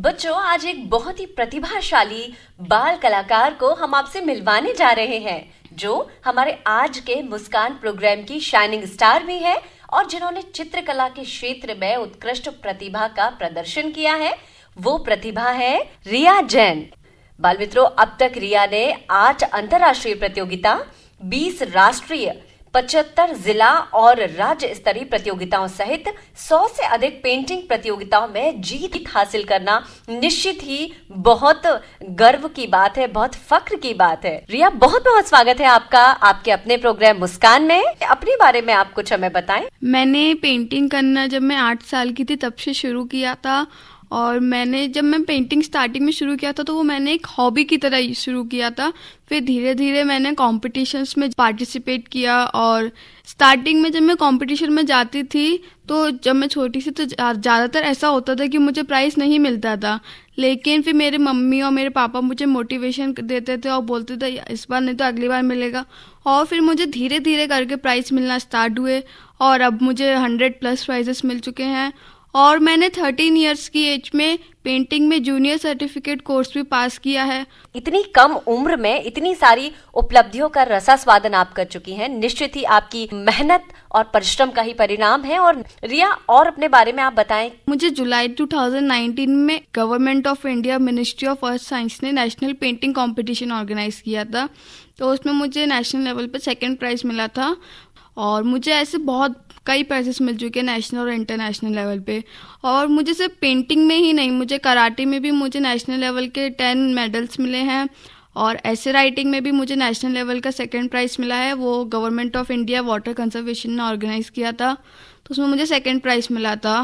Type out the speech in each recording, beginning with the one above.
बच्चों आज एक बहुत ही प्रतिभाशाली बाल कलाकार को हम आपसे मिलवाने जा रहे हैं जो हमारे आज के मुस्कान प्रोग्राम की शाइनिंग स्टार भी है और जिन्होंने चित्रकला के क्षेत्र में उत्कृष्ट प्रतिभा का प्रदर्शन किया है वो प्रतिभा है रिया जैन बाल मित्रों अब तक रिया ने आठ अंतर्राष्ट्रीय प्रतियोगिता बीस राष्ट्रीय पचहत्तर जिला और राज्य स्तरीय प्रतियोगिताओं सहित 100 से अधिक पेंटिंग प्रतियोगिताओं में जीत हासिल करना निश्चित ही बहुत गर्व की बात है बहुत फक्र की बात है रिया बहुत बहुत स्वागत है आपका आपके अपने प्रोग्राम मुस्कान में अपने बारे में आप कुछ हमें बताएं मैंने पेंटिंग करना जब मैं आठ साल की थी तब से शुरू किया था और मैंने जब मैं पेंटिंग स्टार्टिंग में शुरू किया था तो वो मैंने एक हॉबी की तरह शुरू किया था फिर धीरे धीरे मैंने कॉम्पिटिशन्स में पार्टिसिपेट किया और स्टार्टिंग में जब मैं कॉम्पिटिशन में जाती थी तो जब मैं छोटी सी तो ज़्यादातर ऐसा होता था कि मुझे प्राइज़ नहीं मिलता था लेकिन फिर मेरे मम्मी और मेरे पापा मुझे मोटिवेशन देते थे और बोलते थे इस बार नहीं तो अगली बार मिलेगा और फिर मुझे धीरे धीरे करके प्राइज़ मिलना स्टार्ट हुए और अब मुझे हंड्रेड प्लस प्राइजेस मिल चुके हैं और मैंने थर्टीन ईयर्स की एज में पेंटिंग में जूनियर सर्टिफिकेट कोर्स भी पास किया है इतनी कम उम्र में इतनी सारी उपलब्धियों का रसा स्वादन आप कर चुकी हैं निश्चित ही आपकी मेहनत और परिश्रम का ही परिणाम है और रिया और अपने बारे में आप बताएं मुझे जुलाई 2019 में government of India ministry of earth science ने नेशनल पेंटिंग कॉम्पिटिशन ऑर्गेनाइज किया था तो उसमें मुझे नेशनल लेवल पर सेकेंड प्राइज मिला था और मुझे ऐसे बहुत कई प्राइजेस मिल चुके हैं नेशनल और इंटरनेशनल लेवल पे और मुझे सिर्फ पेंटिंग में ही नहीं मुझे कराटे में भी मुझे नेशनल लेवल के टेन मेडल्स मिले हैं और ऐसे राइटिंग में भी मुझे नेशनल लेवल का सेकेंड प्राइज़ मिला है वो government of India water conservation ने ऑर्गेनाइज़ किया था तो उसमें मुझे सेकेंड प्राइज़ मिला था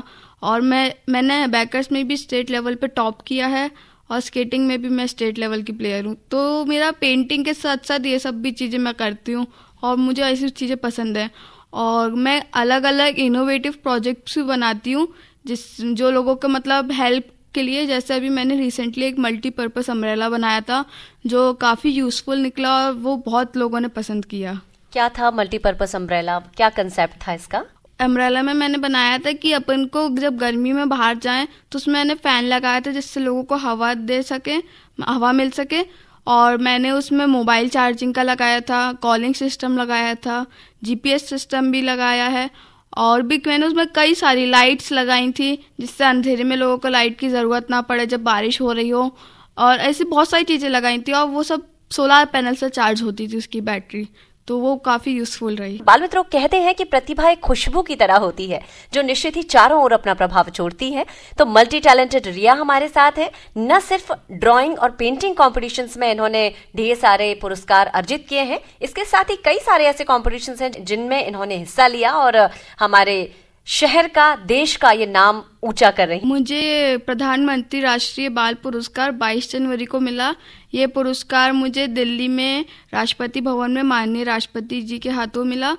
और मैं मैंने बैकर्स में भी स्टेट लेवल पर टॉप किया है और स्केटिंग में भी मैं स्टेट लेवल की प्लेयर हूँ तो मेरा पेंटिंग के साथ साथ ये सब भी चीज़ें मैं करती हूँ और मुझे ऐसी चीज़ें पसंद है और मैं अलग अलग इनोवेटिव प्रोजेक्ट्स भी बनाती हूँ जिस जो लोगों का मतलब हेल्प के लिए जैसे अभी मैंने रिसेंटली एक मल्टीपर्पज़ अम्ब्रेला बनाया था जो काफ़ी यूज़फुल निकला और वो बहुत लोगों ने पसंद किया क्या था मल्टीपर्पज़ अम्ब्रेला क्या कंसेप्ट था इसका अम्ब्रेला में मैंने बनाया था कि अपन को जब गर्मी में बाहर जाएं तो उसमें मैंने फ़ैन लगाया था जिससे लोगों को हवा दे सके हवा मिल सके और मैंने उसमें मोबाइल चार्जिंग का लगाया था कॉलिंग सिस्टम लगाया था जीपीएस सिस्टम भी लगाया है और भी मैंने उसमें कई सारी लाइट्स लगाई थी जिससे अंधेरे में लोगों को लाइट की ज़रूरत ना पड़े जब बारिश हो रही हो और ऐसी बहुत सारी चीज़ें लगाई थी और वो सब सोलर पैनल से चार्ज होती थी उसकी बैटरी तो वो काफी यूजफुल रही बाल मित्रों कहते हैं कि प्रतिभा एक खुशबू की तरह होती है जो निश्चित ही चारों ओर अपना प्रभाव छोड़ती है तो मल्टी टैलेंटेड रिया हमारे साथ है न सिर्फ ड्राइंग और पेंटिंग कॉम्पिटिशन में इन्होंने ढेर सारे पुरस्कार अर्जित किए हैं इसके साथ ही कई सारे ऐसे कॉम्पिटिशन है जिनमें इन्होंने हिस्सा लिया और हमारे शहर का देश का ये नाम ऊंचा कर रही मुझे प्रधानमंत्री राष्ट्रीय बाल पुरस्कार 22 जनवरी को मिला ये पुरस्कार मुझे दिल्ली में राष्ट्रपति भवन में माननीय राष्ट्रपति जी के हाथों मिला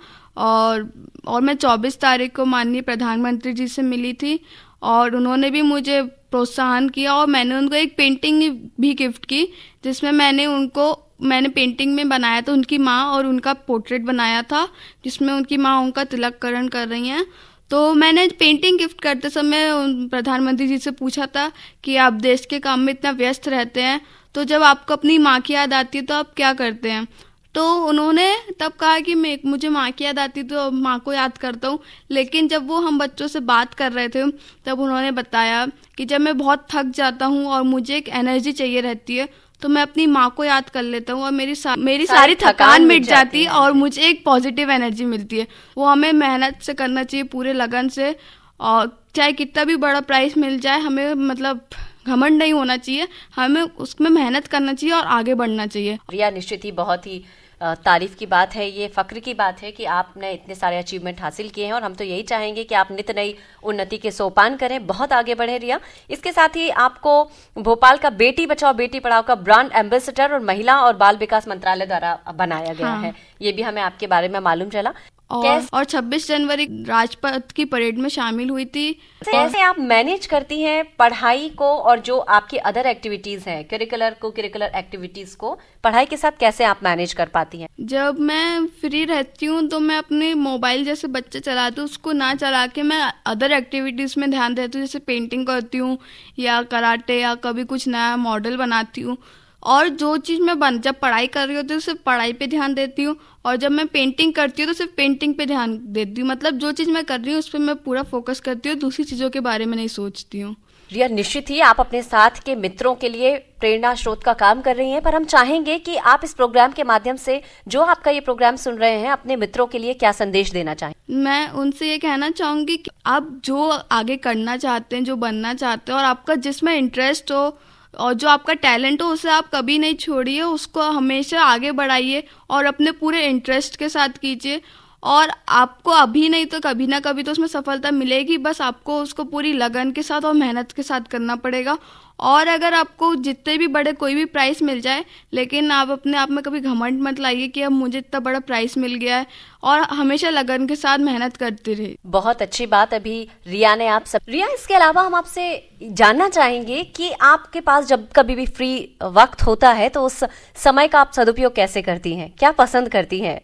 और और मैं 24 तारीख को माननीय प्रधानमंत्री जी से मिली थी और उन्होंने भी मुझे प्रोत्साहन किया और मैंने उनको एक पेंटिंग भी गिफ्ट की जिसमें मैंने उनको मैंने पेंटिंग में बनाया था उनकी माँ और उनका पोर्ट्रेट बनाया था जिसमें उनकी माँ उनका तिलककरण कर रही हैं तो मैंने पेंटिंग गिफ्ट करते समय प्रधानमंत्री जी से पूछा था कि आप देश के काम में इतना व्यस्त रहते हैं तो जब आपको अपनी माँ की याद आती है तो आप क्या करते हैं तो उन्होंने तब कहा कि मैं मुझे माँ की याद आती तो माँ को याद करता हूँ लेकिन जब वो हम बच्चों से बात कर रहे थे तब उन्होंने बताया कि जब मैं बहुत थक जाता हूँ और मुझे एक एनर्जी चाहिए रहती है तो मैं अपनी माँ को याद कर लेता हूँ और मेरी सा, मेरी सारी, सारी थकान मिट जाती है और मुझे एक पॉजिटिव एनर्जी मिलती है वो हमें मेहनत से करना चाहिए पूरे लगन से और चाहे कितना भी बड़ा प्राइस मिल जाए हमें मतलब घमंड नहीं होना चाहिए हमें उसमें मेहनत करना चाहिए और आगे बढ़ना चाहिए रिया निश्चित ही बहुत ही तारीफ की बात है ये फक्र की बात है कि आपने इतने सारे अचीवमेंट हासिल किए हैं और हम तो यही चाहेंगे कि आप नित नई उन्नति के सोपान करें बहुत आगे बढ़े रिया इसके साथ ही आपको भोपाल का बेटी बचाओ बेटी पढ़ाओ का ब्रांड एम्बेसडर और महिला और बाल विकास मंत्रालय द्वारा बनाया गया हाँ। है ये भी हमें आपके बारे में मालूम चला और और 26 जनवरी राजपथ की परेड में शामिल हुई थी कैसे आप मैनेज करती हैं पढ़ाई को और जो आपकी अदर एक्टिविटीज हैं करिकुलर को करिकुलर एक्टिविटीज को पढ़ाई के साथ कैसे आप मैनेज कर पाती हैं जब मैं फ्री रहती हूँ तो मैं अपने मोबाइल जैसे बच्चे चलाती हूँ उसको ना चला के मैं अदर एक्टिविटीज में ध्यान देती हूँ जैसे पेंटिंग करती हूँ या कराटे या कभी कुछ नया मॉडल बनाती हूँ और जो चीज़ मैं बन जब पढ़ाई कर रही होती हूँ सिर्फ पढ़ाई पे ध्यान देती हूँ और जब मैं पेंटिंग करती हूँ तो सिर्फ पेंटिंग पे ध्यान देती हूँ मतलब जो चीज़ मैं कर रही हूँ उस पर मैं पूरा फोकस करती हूँ दूसरी चीज़ों के बारे में नहीं सोचती हूँ रिया निश्चित ही आप अपने साथ के मित्रों के लिए प्रेरणा स्रोत का काम कर रही हैं पर हम चाहेंगे कि आप इस प्रोग्राम के माध्यम से जो आपका ये प्रोग्राम सुन रहे हैं अपने मित्रों के लिए क्या संदेश देना चाहें मैं उनसे ये कहना चाहूंगी कि आप जो आगे करना चाहते हैं जो बनना चाहते हैं और आपका जिसमें इंटरेस्ट हो और जो आपका टैलेंट हो उसे आप कभी नहीं छोड़िए उसको हमेशा आगे बढ़ाइए और अपने पूरे इंटरेस्ट के साथ कीजिए और आपको अभी नहीं तो कभी ना कभी तो उसमें सफलता मिलेगी बस आपको उसको पूरी लगन के साथ और मेहनत के साथ करना पड़ेगा और अगर आपको जितने भी बड़े कोई भी प्राइस मिल जाए लेकिन आप अपने आप में कभी घमंड मत लाइए कि अब मुझे इतना बड़ा प्राइस मिल गया है और हमेशा लगन के साथ मेहनत करते रहे बहुत अच्छी बात अभी रिया ने आप सब रिया इसके अलावा हम आपसे जानना चाहेंगे कि आपके पास जब कभी भी फ्री वक्त होता है तो उस समय का आप सदुपयोग कैसे करती हैं क्या पसंद करती हैं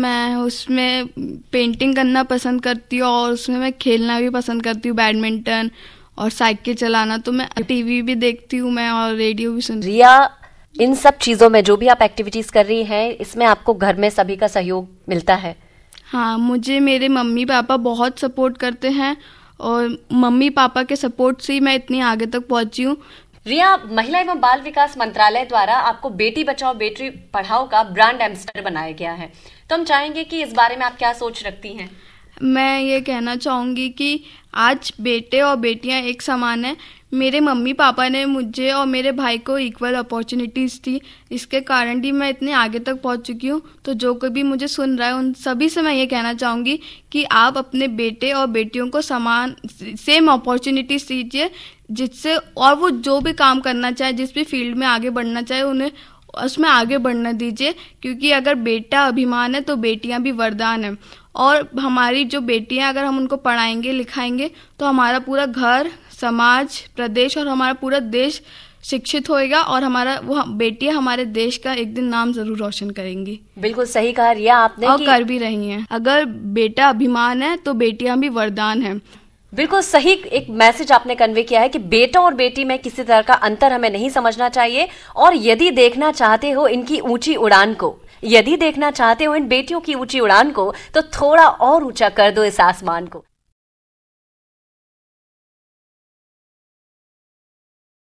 मैं उसमें पेंटिंग करना पसंद करती हूँ और उसमें मैं खेलना भी पसंद करती हूँ बैडमिंटन और साइकिल चलाना तो मैं टीवी भी देखती हूँ मैं और रेडियो भी सुन रिया इन सब चीज़ों में जो भी आप एक्टिविटीज़ कर रही हैं इसमें आपको घर में सभी का सहयोग मिलता है हाँ मुझे मेरे मम्मी पापा बहुत सपोर्ट करते हैं और मम्मी पापा के सपोर्ट से ही मैं इतनी आगे तक पहुंची हूँ रिया महिला एवं बाल विकास मंत्रालय द्वारा आपको बेटी बचाओ बेटी पढ़ाओ का ब्रांड एम्बेसडर बनाया गया है तो हम चाहेंगे कि इस बारे में आप क्या सोच रखती हैं मैं ये कहना चाहूँगी कि आज बेटे और बेटियाँ एक समान हैं मेरे मम्मी पापा ने मुझे और मेरे भाई को इक्वल अपॉर्चुनिटीज़ थी इसके कारण ही मैं इतने आगे तक पहुंच चुकी हूँ तो जो कोई भी मुझे सुन रहा है उन सभी से मैं ये कहना चाहूँगी कि आप अपने बेटे और बेटियों को समान सेम अपॉर्चुनिटीज़ दीजिए जिससे और वो जो भी काम करना चाहे जिस भी फील्ड में आगे बढ़ना चाहे उन्हें उसमें आगे बढ़ना दीजिए क्योंकि अगर बेटा अभिमान है तो बेटियां भी वरदान है और हमारी जो बेटियां अगर हम उनको पढ़ाएंगे लिखाएंगे तो हमारा पूरा घर समाज प्रदेश और हमारा पूरा देश शिक्षित होएगा और हमारा वो बेटियां हमारे देश का एक दिन नाम जरूर रोशन करेंगी बिल्कुल सही कहा रिया आपने और कर भी रही हैं अगर बेटा अभिमान है तो बेटियां भी वरदान हैं बिल्कुल सही एक मैसेज आपने कन्वे किया है कि बेटा और बेटी में किसी तरह का अंतर हमें नहीं समझना चाहिए और यदि देखना चाहते हो इनकी ऊंची उड़ान को यदि देखना चाहते हो इन बेटियों की ऊंची उड़ान को तो थोड़ा और ऊंचा कर दो इस आसमान को